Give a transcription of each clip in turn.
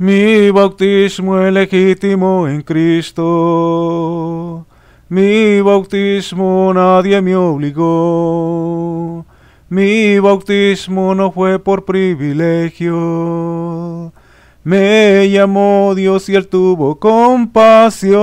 Mi bautismo es legítimo en Cristo. Mi bautismo nadie me obligó. Mi bautismo no fue por privilegio. Me llamó Dios y él tuvo compasión.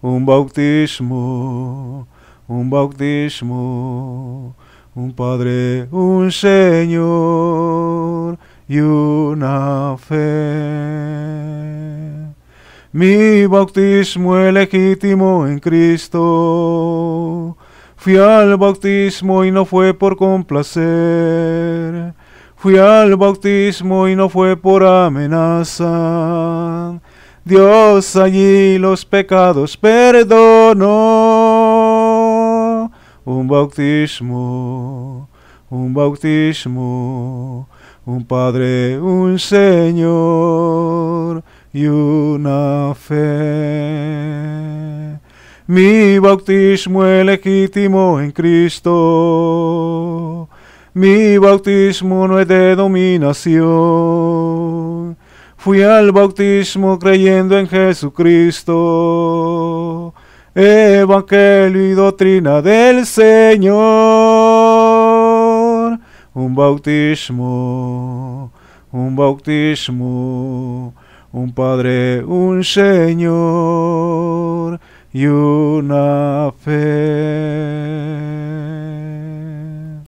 Un bautismo, un bautismo, un Padre, un Señor y una fe. Mi bautismo es legítimo en Cristo. Fui al bautismo y no fue por complacer. Fui al bautismo y no fue por amenaza. Dios allí los pecados perdonó. Un bautismo un bautismo, un Padre, un Señor y una fe. Mi bautismo es legítimo en Cristo. Mi bautismo no es de dominación. Fui al bautismo creyendo en Jesucristo. Evangelio y doctrina del Señor un bautismo, un bautismo, un Padre, un Señor y una fe.